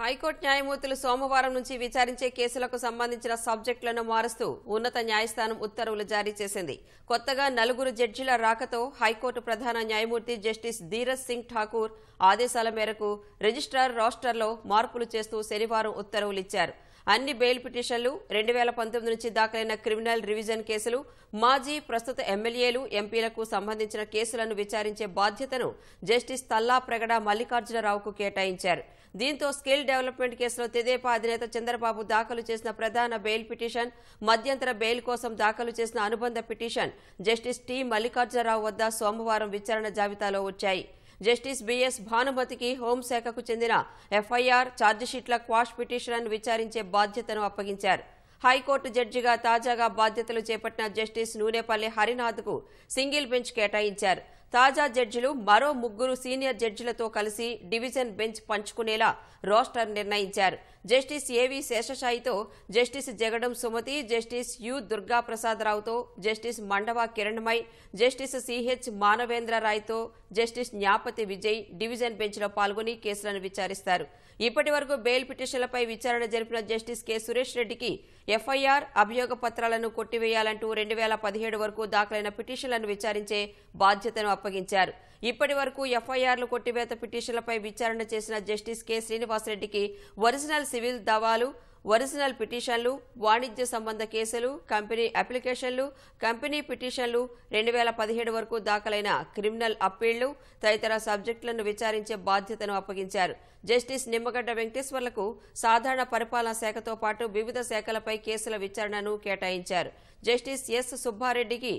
high court న్యాయమూర్తులు సోమవారం నుంచి విచారించే కేసులకు సంబంధించిన సబ్జెక్టులను మారుస్తూ ఉన్నత న్యాయస్థానం ఉత్తర్వులు జారీ చేసింది కొత్తగా నలుగురు జడ్జిల రాకతో హైకోర్టు ప్రధాన న్యాయమూర్తి జస్టిస్ ధీరజ్ సింగ్ ఠాకూర్ ఆదేశాల మేరకు రిజిస్ట్రార్ రోస్టర్లో మార్పులు చేస్తూ శనివారం ఉత్తర్వులిచ్చారు అన్ని బెయిల్ పిటిషన్లు రెండు వేల పంతొమ్మిది నుంచి దాఖలైన క్రిమినల్ రివిజన్ కేసులు మాజీ ప్రస్తుత ఎమ్మెల్యేలు ఎంపీలకు సంబంధించిన కేసులను విచారించే బాధ్యతను జస్టిస్ తల్లా ప్రగడ మల్లికార్జునరావుకు కేటాయించారు దీంతో స్కిల్ డెవలప్మెంట్ కేసులో తెదేపా అధినేత చంద్రబాబు దాఖలు చేసిన ప్రధాన బెయిల్ పిటిషన్ మధ్యంతర బెయిల్ కోసం దాఖలు చేసిన అనుబంధ పిటిషన్ జస్టిస్ టి మల్లికార్జునరావు వద్ద సోమవారం విచారణ జాబితాలో వచ్చాయి జస్టిస్ బిఎస్ భానుమతికి హోంశాఖకు చెందిన ఎఫ్ఐఆర్ ఛార్జిషీట్ల క్వాష్ పిటిషన్ విచారించే బాధ్యతను అప్పగించారు హైకోర్టు జడ్జిగా తాజాగా బాధ్యతలు చేపట్టిన జస్టిస్ నూనేపల్లి హరినాథ్కు సింగిల్ బెంచ్ కేటాయించారు తాజా జడ్జిలు మరో ముగ్గురు సీనియర్ జడ్జిలతో కలిసి డివిజన్ బెంచ్ పంచుకునేలా రోస్టర్ నిర్ణయించారు జస్టిస్ ఏవి శేషశాయితో justice Jagadam Sumathi justice U Durga ప్రసాదరావుతో justice Mandava Kiranmai justice C మానవేంద్రరాయ్తో జస్టిస్ న్యాపతి విజయ్ డివిజన్ బెంచ్లో పాల్గొని కేసులను విచారిస్తారు ఇప్పటి వరకు బెయిల్ పిటిషన్లపై విచారణ జరిపిన జస్టిస్ కె సురేష్ రెడ్డికి ఎఫ్ఐఆర్ అభియోగ పత్రాలను కొట్టివేయాలంటూ రెండు వేల పదిహేడు వరకు దాఖలైన పిటిషన్లను విచారించే బాధ్యతను అప్పగించారు ఇప్పటి వరకు ఎఫ్ఐఆర్లు కొట్టివేత పిటిషన్లపై విచారణ చేసిన జస్టిస్ కె శ్రీనివాసరెడ్డికి ఒరిజినల్ సివిల్ దావాలు ఒరిజినల్ పిటిషన్లు వాణిజ్య సంబంధ కేసులు కంపెనీ అప్లికేషన్లు కంపెనీ పిటిషన్లు రెండు వేల పదిహేడు వరకు దాఖలైన క్రిమినల్ అప్పీళ్లు తదితర సబ్జెక్టులను విచారించే బాధ్యతను అప్పగించారు జస్టిస్ నిమ్మగడ్డ వెంకటేశ్వర్లకు సాధారణ పరిపాలనా శాఖతో పాటు వివిధ శాఖలపై కేసుల విచారణను కేటాయించారు జస్టిస్ ఎస్ సుబ్బారెడ్డికి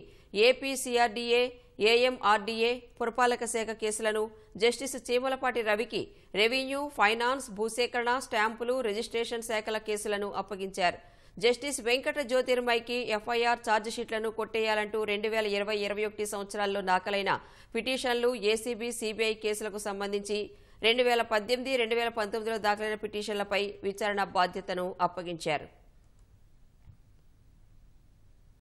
ఏపీసీఆర్డీఏ ఏఎంఆర్డీఏ పురపాలక శాఖ కేసులను జస్టిస్ చీమలపాటి రవికి రెవెన్యూ ఫైనాన్స్ భూసేకరణ స్టాంపులు రిజిస్ట్రేషన్ శాఖల కేసులను అప్పగించారు జస్టిస్ వెంకట జ్యోతిర్మయ్కి ఎఫ్ఐఆర్ ఛార్జిషీట్లను కొట్టేయాలంటూ రెండు వేల ఇరవై ఇరవై ఒకటి సంవత్సరాల్లో దాఖలైన పిటిషన్లు ఏసీబీ సీబీఐ కేసులకు సంబంధించి రెండు వేల పద్దెనిమిది రెండు వేల పంతొమ్మిదిలో దాఖలైన పిటిషన్లపై విచారణ బాధ్యతను అప్పగించారు